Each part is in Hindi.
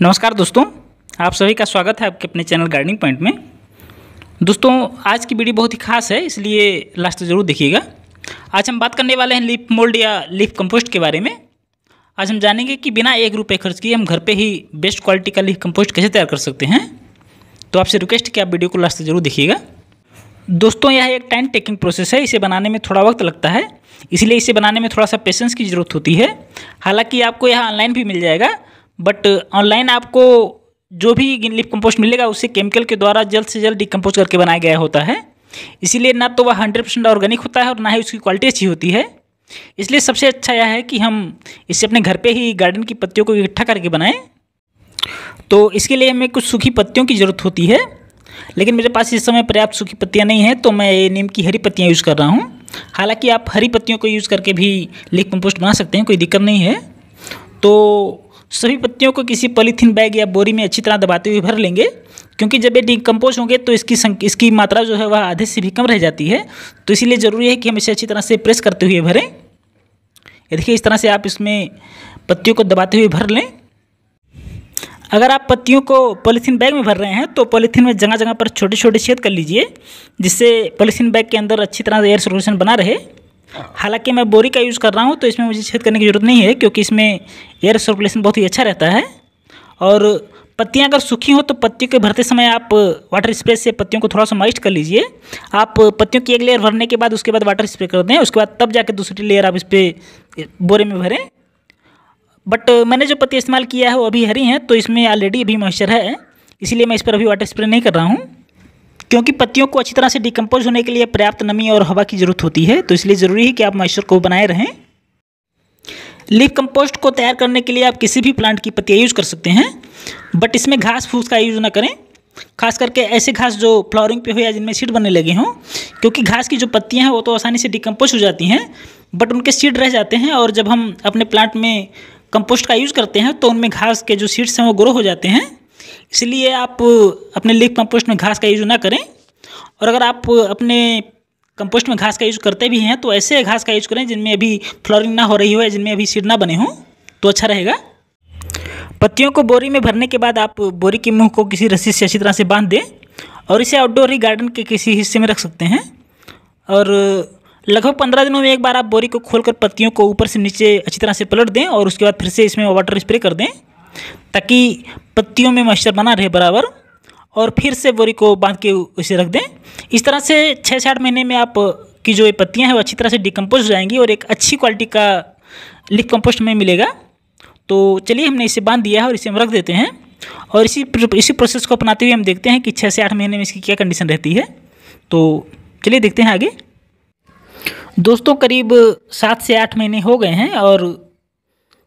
नमस्कार दोस्तों आप सभी का स्वागत है आपके अपने चैनल गार्डनिंग पॉइंट में दोस्तों आज की वीडियो बहुत ही खास है इसलिए लास्ट ज़रूर देखिएगा आज हम बात करने वाले हैं लीफ मोल्ड या लीफ कंपोस्ट के बारे में आज हम जानेंगे कि बिना एक रुपये खर्च किए हम घर पे ही बेस्ट क्वालिटी का लीफ कम्पोस्ट कैसे तैयार कर सकते हैं तो आपसे रिक्वेस्ट किया कि आप वीडियो को लास्ट ज़रूर देखिएगा दोस्तों यह एक टाइम टेकिंग प्रोसेस है इसे बनाने में थोड़ा वक्त लगता है इसलिए इसे बनाने में थोड़ा सा पेशेंस की ज़रूरत होती है हालांकि आपको यह ऑनलाइन भी मिल जाएगा बट ऑनलाइन uh, आपको जो भी लिप कंपोस्ट मिलेगा उसे केमिकल के द्वारा जल्द से जल्द डिकम्पोज करके बनाया गया होता है इसीलिए ना तो वह हंड्रेड परसेंट ऑर्गेनिक होता है और ना ही उसकी क्वालिटी अच्छी होती है इसलिए सबसे अच्छा यह है कि हम इसे अपने घर पे ही गार्डन की पत्तियों को इकट्ठा करके बनाएं तो इसके लिए हमें कुछ सूखी पत्तियों की ज़रूरत होती है लेकिन मेरे पास इस समय पर्याप्त सूखी पत्तियाँ नहीं हैं तो मैं नीम की हरी पत्तियाँ यूज़ कर रहा हूँ हालाँकि आप हरी पत्तियों को यूज़ करके भी लिप कम्पोस्ट बना सकते हैं कोई दिक्कत नहीं है तो सभी पत्तियों को किसी पॉलीथीन बैग या बोरी में अच्छी तरह दबाते हुए भर लेंगे क्योंकि जब ये डिकम्पोज होंगे तो इसकी संक, इसकी मात्रा जो है वह आधे से भी कम रह जाती है तो इसीलिए ज़रूरी है कि हम इसे अच्छी तरह से प्रेस करते हुए भरें ये देखिए इस तरह से आप इसमें पत्तियों को दबाते हुए भर लें अगर आप पत्तियों को पॉलीथीन बैग में भर रहे हैं तो पॉलीथीन में जगह जगह पर छोटे छोटे छेद कर लीजिए जिससे पॉलीथीन बैग के अंदर अच्छी तरह एयर सर्कुलेशन बना रहे हालांकि मैं बोरी का यूज़ कर रहा हूँ तो इसमें मुझे छेद करने की ज़रूरत नहीं है क्योंकि इसमें एयर सर्कुलेशन बहुत ही अच्छा रहता है और पत्तियाँ अगर सूखी हो तो पत्तियों के भरते समय आप वाटर स्प्रे से पत्तियों को थोड़ा सा मॉइस्ट कर लीजिए आप पत्तियों की एक लेयर भरने के बाद उसके बाद वाटर स्प्रे कर दें उसके बाद तब जाके दूसरी लेयर आप इस पर बोरे में भरें बट मैंने जो पत्ती इस्तेमाल किया है वो अभी हरी हैं तो इसमें ऑलरेडी अभी मॉइस्चर है इसीलिए मैं इस पर अभी वाटर स्प्रे नहीं कर रहा हूँ क्योंकि पत्तियों को अच्छी तरह से डिकम्पोज होने के लिए पर्याप्त नमी और हवा की ज़रूरत होती है तो इसलिए ज़रूरी है कि आप मॉइस्चर को बनाए रहें लिप कंपोस्ट को तैयार करने के लिए आप किसी भी प्लांट की पत्तियाँ यूज़ कर सकते हैं बट इसमें घास फूस का यूज़ ना करें खास करके ऐसे घास जो फ्लावरिंग पे हो या जिनमें सीड बनने लगे हों क्योंकि घास की जो पत्तियां हैं वो तो आसानी से डिकम्पोज हो जाती हैं बट उनके सीड रह जाते हैं और जब हम अपने प्लांट में कंपोस्ट का यूज़ करते हैं तो उनमें घास के जो सीड्स हैं वो ग्रो हो जाते हैं इसलिए आप अपने लीक कंपोस्ट में घास का यूज़ ना करें और अगर आप अपने कंपोस्ट में घास का यूज़ करते भी हैं तो ऐसे घास का यूज़ करें जिनमें अभी फ्लोरिंग ना हो रही हो या जिनमें अभी सीड ना बने हों तो अच्छा रहेगा पत्तियों को बोरी में भरने के बाद आप बोरी के मुँह को किसी रस्सी से अच्छी तरह से बांध दें और इसे आउटडोर ही गार्डन के किसी हिस्से में रख सकते हैं और लगभग पंद्रह दिनों में एक बार आप बोरी को खोलकर पत्तियों को ऊपर से नीचे अच्छी तरह से पलट दें और उसके बाद फिर से इसमें वाटर स्प्रे कर दें ताकि पत्तियों में मॉइस्चर बना रहे बराबर और फिर से बोरी को बांध के उसे रख दें इस तरह से छः से आठ महीने में आप की जो ये पत्तियाँ हैं वो अच्छी तरह से डिकम्पोज हो जाएंगी और एक अच्छी क्वालिटी का लिप कंपोस्ट में मिलेगा तो चलिए हमने इसे बांध दिया है और इसे हम रख देते हैं और इसी इसी प्रोसेस को अपनाते हुए हम देखते हैं कि छः से आठ महीने में इसकी क्या कंडीशन रहती है तो चलिए देखते हैं आगे दोस्तों करीब सात से आठ महीने हो गए हैं और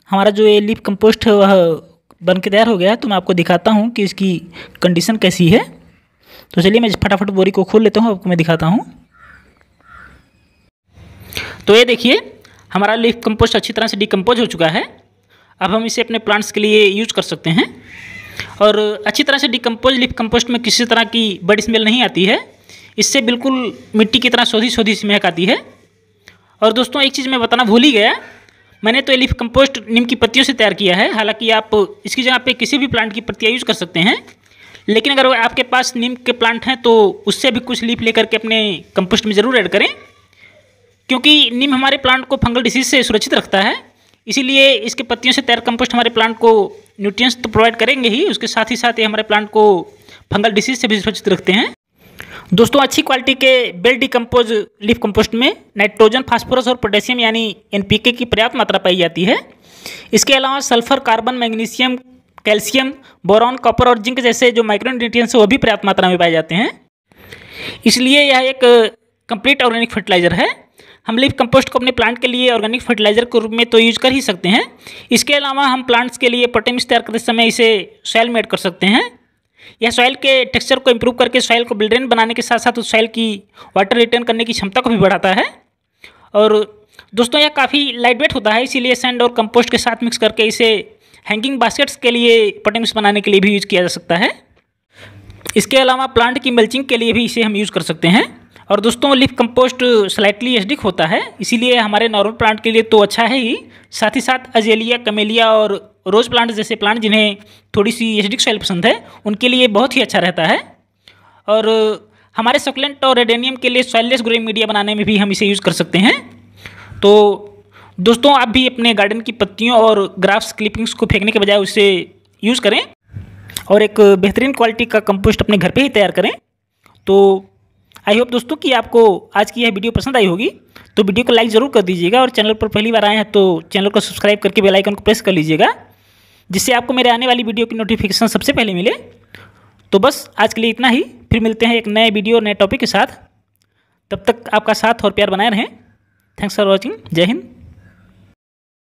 हमारा जो ये लिप कंपोस्ट वह बन के तैयार हो गया है तो मैं आपको दिखाता हूँ कि इसकी कंडीशन कैसी है तो चलिए मैं फटाफट बोरी को खोल लेता हूँ आपको मैं दिखाता हूँ तो ये देखिए हमारा लीफ कंपोस्ट अच्छी तरह से डिकम्पोज हो चुका है अब हम इसे अपने प्लांट्स के लिए यूज कर सकते हैं और अच्छी तरह से डिकम्पोज लीफ कंपोस्ट में किसी तरह की बड़ी स्मेल नहीं आती है इससे बिल्कुल मिट्टी की तरह सोधी सोधी स्मेक आती है और दोस्तों एक चीज़ मैं बताना भूल ही गया मैंने तो एलिफ कंपोस्ट नीम की पत्तियों से तैयार किया है हालांकि आप इसकी जगह पे किसी भी प्लांट की पत्तियाँ यूज़ कर सकते हैं लेकिन अगर आपके पास नीम के प्लांट हैं तो उससे भी कुछ लीफ लेकर के अपने कंपोस्ट में ज़रूर ऐड करें क्योंकि नीम हमारे प्लांट को फंगल डिसीज से सुरक्षित रखता है इसीलिए इसके पत्तियों से तैयार कंपोस्ट हमारे प्लांट को न्यूट्रिएंट्स तो प्रोवाइड करेंगे ही उसके साथ ही साथ ये हमारे प्लांट को फंगल डिसीज से भी सुरक्षित रखते हैं दोस्तों अच्छी क्वालिटी के बेल डिकम्पोज लिफ कंपोस्ट में नाइट्रोजन फास्फोरस और पोटेशियम यानी एनपीके की पर्याप्त मात्रा पाई जाती है इसके अलावा sulphur carbon magnesium calcium boron copper और जिंक जैसे जो माइक्रो न्यूट्रिएंट्स वो भी पर्याप्त मात्रा में पाए जाते हैं इसलिए यह एक कंप्लीट ऑर्गेनिक फर्टिलाइज़र है हम लिप कंपोस्ट को अपने प्लांट के लिए ऑर्गेनिक फर्टिलाइजर के रूप में तो यूज कर ही सकते हैं इसके अलावा हम प्लांट्स के लिए पोटेमिक्स तैयार करते समय इसे सेल में एड कर सकते हैं यह सॉइल के टेक्सचर को इम्प्रूव करके सॉइल को बिल्ड्रेन बनाने के साथ साथ उस सॉइल की वाटर रिटर्न करने की क्षमता को भी बढ़ाता है और दोस्तों यह काफ़ी लाइट वेट होता है इसीलिए सैंड और कंपोस्ट के साथ मिक्स करके इसे हैंगिंग बास्केट्स के लिए पटिंग्स बनाने के लिए भी यूज़ किया जा सकता है इसके अलावा प्लांट की मल्चिंग के लिए भी इसे हम यूज़ कर सकते हैं और दोस्तों लिफ कंपोस्ट स्लाइटली एसडिक होता है इसीलिए हमारे नॉर्मल प्लांट के लिए तो अच्छा है ही साथ ही साथ अजेलिया कमेलिया और रोज़ प्लांट जैसे प्लांट जिन्हें थोड़ी सी एसिडिक सॉइल पसंद है उनके लिए बहुत ही अच्छा रहता है और हमारे सकलेंट और रेडेनियम के लिए सॉइललेस ग्रोइंग मीडिया बनाने में भी हम इसे यूज़ कर सकते हैं तो दोस्तों आप भी अपने गार्डन की पत्तियों और ग्राफ्स क्लिपिंग्स को फेंकने के बजाय उसे यूज़ करें और एक बेहतरीन क्वालिटी का कंपोस्ट अपने घर पे ही तैयार करें तो आई होप दोस्तों कि आपको आज की यह वीडियो पसंद आई होगी तो वीडियो को लाइक ज़रूर कर दीजिएगा और चैनल पर पहली बार आए हैं तो चैनल को सब्सक्राइब करके बेलाइकन को प्रेस कर लीजिएगा जिससे आपको मेरे आने वाली वीडियो की नोटिफिकेशन सबसे पहले मिले तो बस आज के लिए इतना ही फिर मिलते हैं एक नए वीडियो नए टॉपिक के साथ तब तक आपका साथ और प्यार बनाए रहें थैंक्स फॉर वॉचिंग जय हिंद